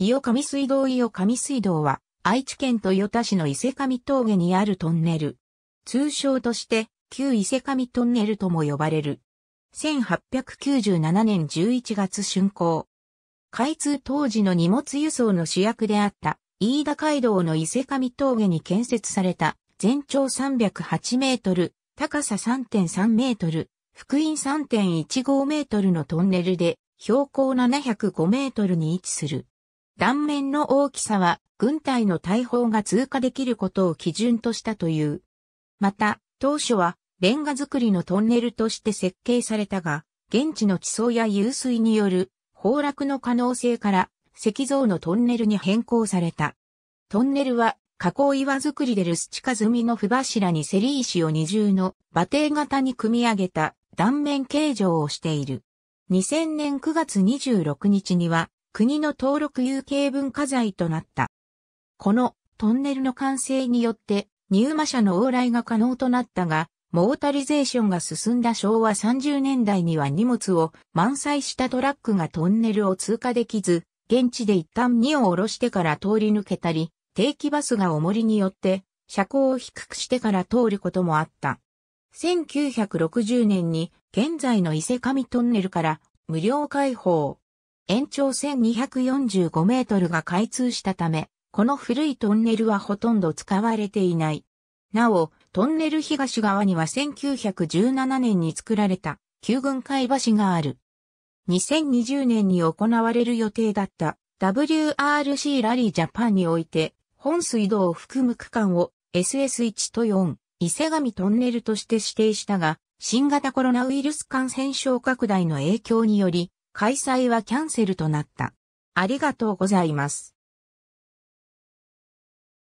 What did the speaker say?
伊予上水道伊予上水道は、愛知県豊田市の伊勢上峠にあるトンネル。通称として、旧伊勢上トンネルとも呼ばれる。1897年11月竣工。開通当時の荷物輸送の主役であった、飯田街道の伊勢上峠に建設された、全長308メートル、高さ3.3メートル、福音3.15メートルのトンネルで、標高705メートルに位置する。断面の大きさは軍隊の大砲が通過できることを基準としたという。また、当初はレンガ作りのトンネルとして設計されたが、現地の地層や湧水による崩落の可能性から石像のトンネルに変更された。トンネルは加工岩作りでルスチカ積みの不柱にセリ石を二重の馬蹄型に組み上げた断面形状をしている。2000年9月26日には国の登録有形文化財となった。このトンネルの完成によって入馬車の往来が可能となったが、モータリゼーションが進んだ昭和30年代には荷物を満載したトラックがトンネルを通過できず、現地で一旦荷を下ろしてから通り抜けたり、定期バスが重りによって車高を低くしてから通ることもあった。1960年に現在の伊勢神トンネルから無料開放。延長1245メートルが開通したため、この古いトンネルはほとんど使われていない。なお、トンネル東側には1917年に作られた旧軍海橋がある。2020年に行われる予定だった WRC ラリージャパンにおいて、本水道を含む区間を SS1 と4、伊勢神トンネルとして指定したが、新型コロナウイルス感染症拡大の影響により、開催はキャンセルとなった。ありがとうございます。